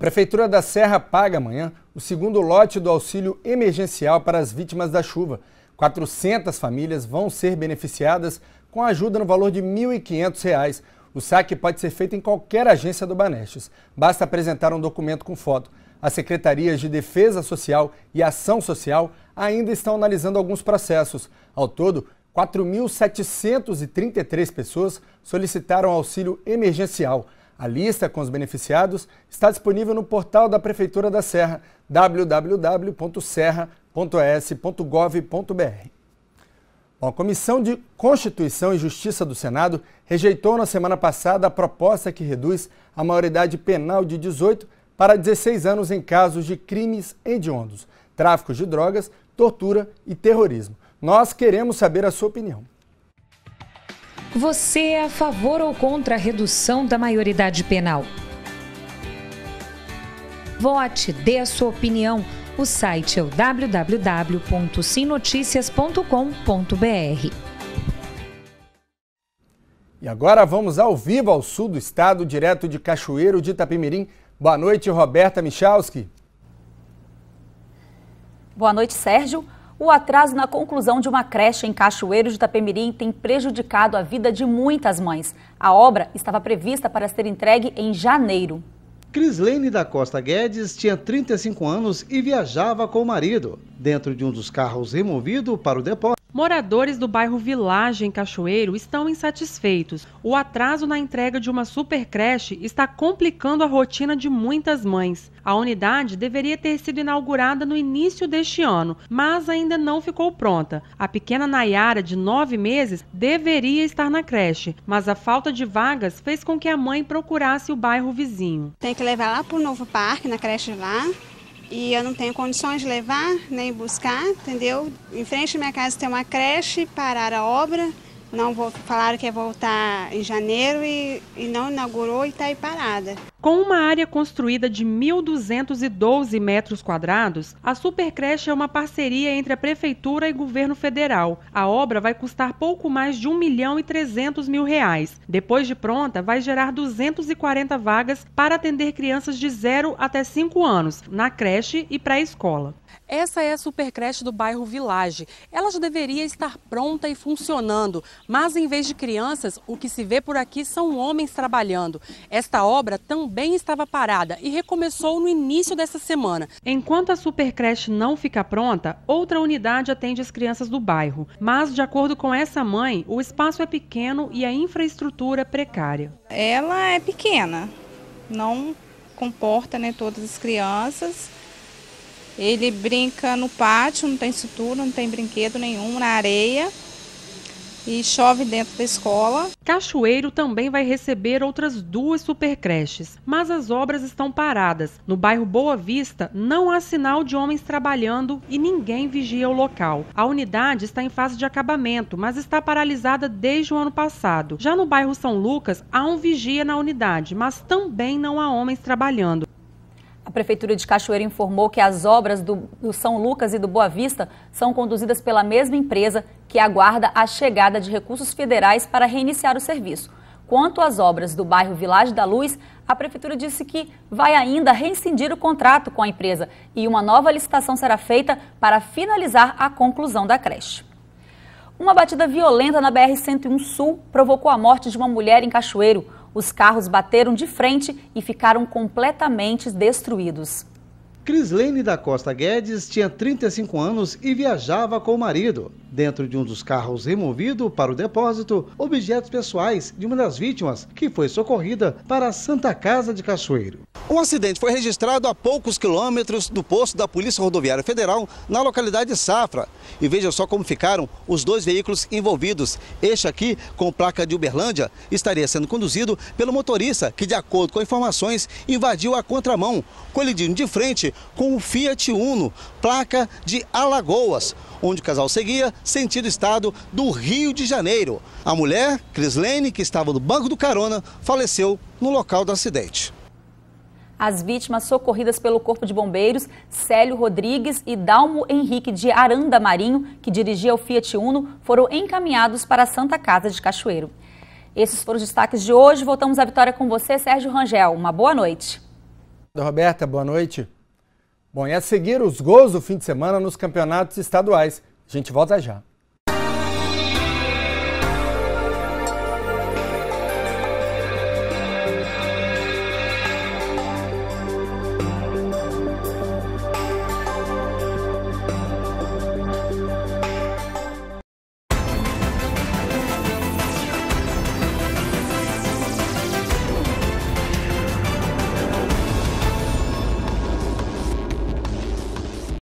Prefeitura da Serra paga amanhã o segundo lote do auxílio emergencial para as vítimas da chuva. 400 famílias vão ser beneficiadas com ajuda no valor de R$ 1.500. O saque pode ser feito em qualquer agência do Banestes. Basta apresentar um documento com foto. As secretarias de Defesa Social e Ação Social ainda estão analisando alguns processos. Ao todo, 4.733 pessoas solicitaram auxílio emergencial. A lista com os beneficiados está disponível no portal da Prefeitura da Serra, www.serra.es.gov.br. a Comissão de Constituição e Justiça do Senado rejeitou na semana passada a proposta que reduz a maioridade penal de 18 para 16 anos em casos de crimes hediondos, tráfico de drogas, tortura e terrorismo. Nós queremos saber a sua opinião. Você é a favor ou contra a redução da maioridade penal? Vote, dê a sua opinião. O site é o www.sinoticias.com.br. E agora vamos ao vivo ao sul do estado, direto de Cachoeiro de Itapemirim. Boa noite, Roberta Michalski. Boa noite, Sérgio. O atraso na conclusão de uma creche em Cachoeiro de Itapemirim tem prejudicado a vida de muitas mães. A obra estava prevista para ser entregue em janeiro. Crislene da Costa Guedes tinha 35 anos e viajava com o marido. Dentro de um dos carros removido para o depósito, Moradores do bairro Vilagem Cachoeiro estão insatisfeitos. O atraso na entrega de uma supercreche está complicando a rotina de muitas mães. A unidade deveria ter sido inaugurada no início deste ano, mas ainda não ficou pronta. A pequena Nayara, de nove meses, deveria estar na creche, mas a falta de vagas fez com que a mãe procurasse o bairro vizinho. Tem que levar lá para o novo parque, na creche lá, e eu não tenho condições de levar nem buscar, entendeu? Em frente à minha casa tem uma creche, pararam a obra, não vou, falaram que ia voltar em janeiro e, e não inaugurou e está aí parada. Com uma área construída de 1.212 metros quadrados, a Supercreche é uma parceria entre a Prefeitura e governo federal. A obra vai custar pouco mais de 1 milhão e 300 mil reais. Depois de pronta, vai gerar 240 vagas para atender crianças de 0 até 5 anos, na creche e pré-escola. Essa é a Supercreche do bairro Village. Ela já deveria estar pronta e funcionando, mas em vez de crianças, o que se vê por aqui são homens trabalhando. Esta obra também também estava parada e recomeçou no início dessa semana. Enquanto a supercreche não fica pronta, outra unidade atende as crianças do bairro. Mas, de acordo com essa mãe, o espaço é pequeno e a infraestrutura precária. Ela é pequena, não comporta né, todas as crianças. Ele brinca no pátio, não tem estrutura, não tem brinquedo nenhum, na areia e chove dentro da escola. Cachoeiro também vai receber outras duas supercreches, mas as obras estão paradas. No bairro Boa Vista, não há sinal de homens trabalhando e ninguém vigia o local. A unidade está em fase de acabamento, mas está paralisada desde o ano passado. Já no bairro São Lucas, há um vigia na unidade, mas também não há homens trabalhando. A Prefeitura de Cachoeira informou que as obras do, do, São Lucas e do Boa Vista são conduzidas pela mesma empresa que aguarda a chegada de recursos federais para reiniciar o serviço. Quanto às obras do bairro Vilagem da Luz, a Prefeitura disse que vai ainda rescindir o contrato com a empresa e uma nova licitação será feita para finalizar a conclusão da creche. Uma batida violenta na BR-101 Sul provocou a morte de uma mulher em Cachoeiro. Os carros bateram de frente e ficaram completamente destruídos. Crislene da Costa Guedes tinha 35 anos e viajava com o marido. Dentro de um dos carros removido para o depósito, objetos pessoais de uma das vítimas, que foi socorrida para a Santa Casa de Cachoeiro. Um acidente foi registrado a poucos quilômetros do posto da Polícia Rodoviária Federal, na localidade de Safra. E veja só como ficaram os dois veículos envolvidos. Este aqui, com placa de Uberlândia, estaria sendo conduzido pelo motorista, que, de acordo com informações, invadiu a contramão, colidindo de frente com o Fiat Uno, placa de Alagoas, onde o casal seguia sentido estado do Rio de Janeiro. A mulher, Crislene, que estava no banco do carona, faleceu no local do acidente as vítimas socorridas pelo Corpo de Bombeiros, Célio Rodrigues e Dalmo Henrique de Aranda Marinho, que dirigia o Fiat Uno, foram encaminhados para a Santa Casa de Cachoeiro. Esses foram os destaques de hoje. Voltamos à vitória com você, Sérgio Rangel. Uma boa noite. Roberta, boa noite. Bom, e a seguir os gols do fim de semana nos campeonatos estaduais. A gente volta já.